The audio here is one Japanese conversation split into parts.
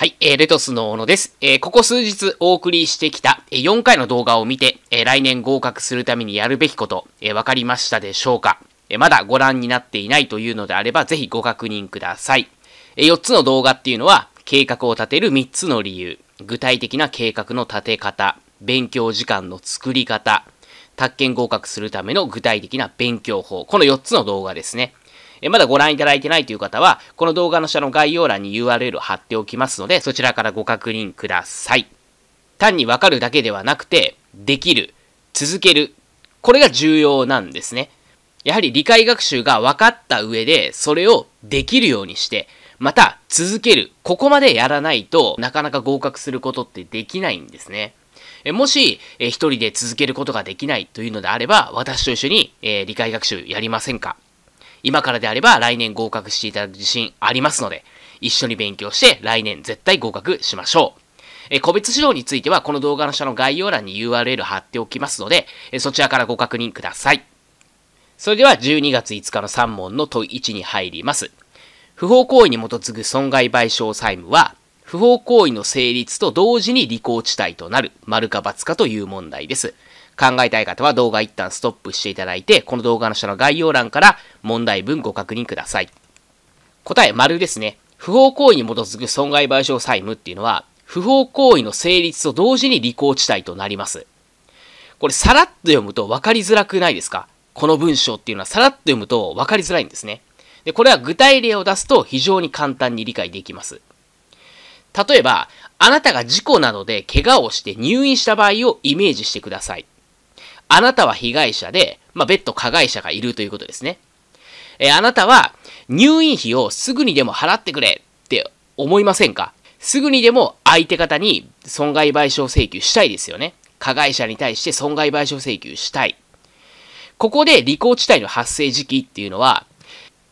はい、えー、レトスの小野です。えー、ここ数日お送りしてきた、えー、4回の動画を見て、えー、来年合格するためにやるべきこと、えー、わかりましたでしょうか、えー、まだご覧になっていないというのであれば、ぜひご確認ください。えー、4つの動画っていうのは、計画を立てる3つの理由、具体的な計画の立て方、勉強時間の作り方、宅建合格するための具体的な勉強法。この4つの動画ですね。えまだご覧いただいてないという方は、この動画の下の概要欄に URL を貼っておきますので、そちらからご確認ください。単にわかるだけではなくて、できる、続ける、これが重要なんですね。やはり理解学習が分かった上で、それをできるようにして、また続ける。ここまでやらないとなかなか合格することってできないんですね。えもし、え一人で続けることができないというのであれば、私と一緒に、え理解学習やりませんか今からであれば来年合格していただく自信ありますので、一緒に勉強して来年絶対合格しましょう。え個別指導についてはこの動画の下の概要欄に URL 貼っておきますので、えそちらからご確認ください。それでは12月5日の3問の問1に入ります。不法行為に基づく損害賠償債務は、不法行為の成立と同時に履行地帯となる、丸か×かという問題です。考えたい方は動画一旦ストップしていただいて、この動画の下の概要欄から問題文ご確認ください。答え、丸ですね。不法行為に基づく損害賠償債務っていうのは、不法行為の成立と同時に履行地帯となります。これさらっと読むと分かりづらくないですかこの文章っていうのはさらっと読むと分かりづらいんですね。で、これは具体例を出すと非常に簡単に理解できます。例えば、あなたが事故などで怪我をして入院した場合をイメージしてください。あなたは被害者で、まあ、別途加害者がいるということですね。えー、あなたは入院費をすぐにでも払ってくれって思いませんかすぐにでも相手方に損害賠償請求したいですよね。加害者に対して損害賠償請求したい。ここで履行地帯の発生時期っていうのは、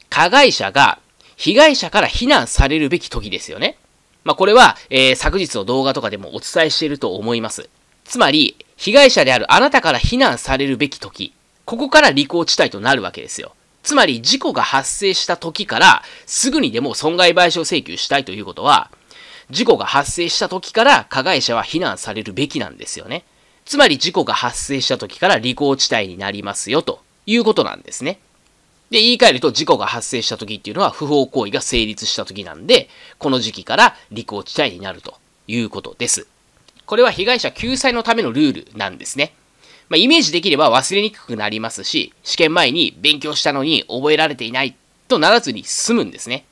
加害者が被害者から非難されるべき時ですよね。まあ、これは、えー、昨日の動画とかでもお伝えしていると思います。つまり、被害者であるあなたから非難されるべき時、ここから履行地帯となるわけですよ。つまり事故が発生した時からすぐにでも損害賠償請求したいということは、事故が発生した時から加害者は非難されるべきなんですよね。つまり事故が発生した時から履行地帯になりますよということなんですね。で、言い換えると事故が発生した時っていうのは不法行為が成立した時なんで、この時期から履行地帯になるということです。これは被害者救済のためのルールなんですね。まあ、イメージできれば忘れにくくなりますし、試験前に勉強したのに覚えられていないとならずに済むんですね。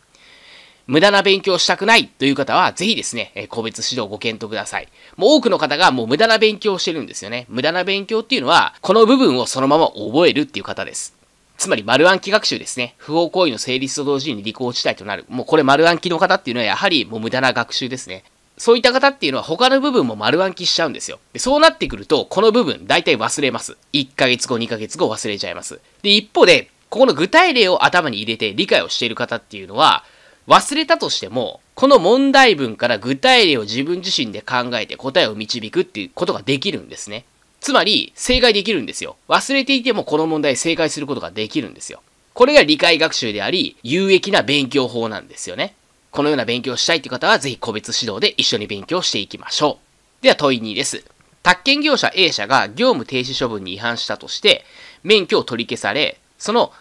無駄な勉強したくないという方は、ぜひですね、え個別指導ご検討ください。もう多くの方がもう無駄な勉強をしてるんですよね。無駄な勉強っていうのは、この部分をそのまま覚えるっていう方です。つまり、丸暗記学習ですね。不法行為の成立と同時に履行地帯となる。もうこれ丸暗記の方っていうのは、やはりもう無駄な学習ですね。そういった方っていうのは他の部分も丸暗記しちゃうんですよ。でそうなってくると、この部分大体忘れます。1ヶ月後、2ヶ月後忘れちゃいます。で、一方で、ここの具体例を頭に入れて理解をしている方っていうのは、忘れたとしても、この問題文から具体例を自分自身で考えて答えを導くっていうことができるんですね。つまり、正解できるんですよ。忘れていてもこの問題正解することができるんですよ。これが理解学習であり、有益な勉強法なんですよね。このような勉強をしたいという方は、ぜひ個別指導で一緒に勉強していきましょう。では問い2です。宅建業者 A 社が業務停止処分に違反したとして、免許を取り消され、その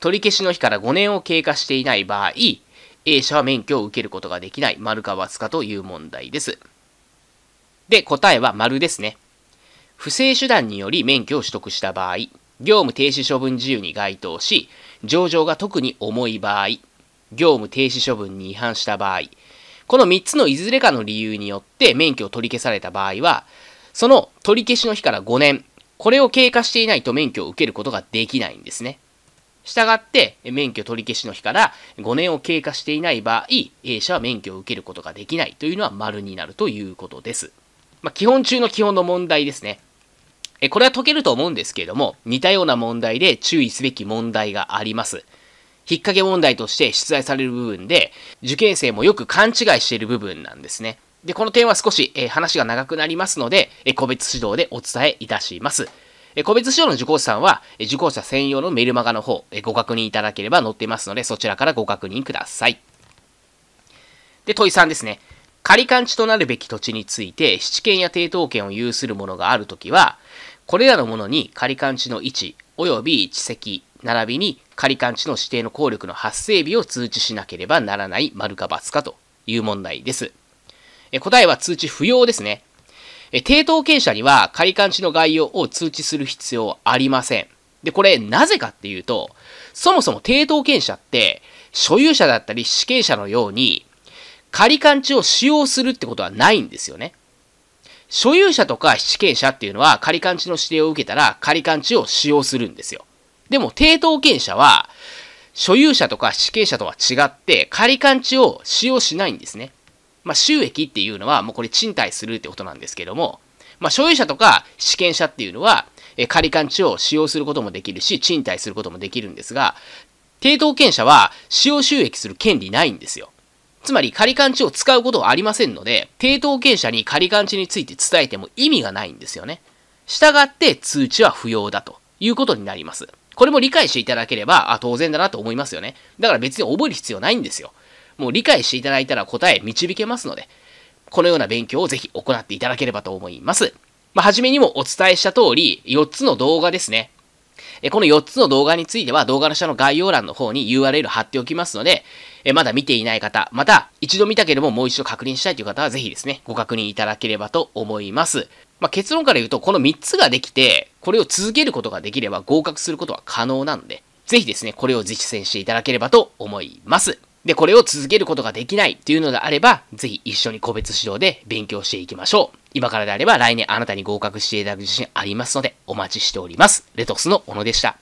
取り消しの日から5年を経過していない場合、A 社は免許を受けることができない、丸か×かという問題です。で、答えは丸ですね。不正手段により免許を取得した場合、業務停止処分自由に該当し、上場が特に重い場合、業務停止処分に違反した場合、この3つのいずれかの理由によって免許を取り消された場合は、その取り消しの日から5年、これを経過していないと免許を受けることができないんですね。したがって、免許取り消しの日から5年を経過していない場合、A 社は免許を受けることができないというのは丸になるということです。まあ、基本中の基本の問題ですね。え、これは解けると思うんですけれども、似たような問題で注意すべき問題があります。引っ掛け問題として出題される部分で、受験生もよく勘違いしている部分なんですね。で、この点は少し、え話が長くなりますので、え個別指導でお伝えいたします。え個別指導の受講者さんは、え受講者専用のメルマガの方、えご確認いただければ載ってますので、そちらからご確認ください。で、問い3ですね。仮勘地となるべき土地について、七県や抵当権を有するものがあるときは、これらのものに仮勘地の位置、及び地籍、並びに仮勘値の指定の効力の発生日を通知しなければならない丸か×かという問題です。え答えは通知不要ですね。え低等権者には仮勘値の概要を通知する必要ありません。で、これなぜかっていうと、そもそも低等権者って所有者だったり死刑者のように仮勘値を使用するってことはないんですよね。所有者とか死刑者っていうのは仮勘値の指定を受けたら仮勘値を使用するんですよ。でも、抵当権者は、所有者とか死刑者とは違って、仮勘地を使用しないんですね。まあ、収益っていうのは、もうこれ賃貸するってことなんですけども、まあ、所有者とか試験者っていうのは、え仮勘地を使用することもできるし、賃貸することもできるんですが、抵当権者は使用収益する権利ないんですよ。つまり仮勘地を使うことはありませんので、抵当権者に仮勘地について伝えても意味がないんですよね。従って通知は不要だということになります。これも理解していただければ、あ、当然だなと思いますよね。だから別に覚える必要ないんですよ。もう理解していただいたら答え導けますので、このような勉強をぜひ行っていただければと思います。まあ、めにもお伝えした通り、4つの動画ですね。この4つの動画については動画の下の概要欄の方に URL 貼っておきますので、えまだ見ていない方、また一度見たけれどももう一度確認したいという方はぜひですね、ご確認いただければと思います。まあ、結論から言うと、この3つができて、これを続けることができれば合格することは可能なので、ぜひですね、これを実践していただければと思います。で、これを続けることができないというのであれば、ぜひ一緒に個別指導で勉強していきましょう。今からであれば来年あなたに合格していただく自信ありますので、お待ちしております。レトスの小野でした。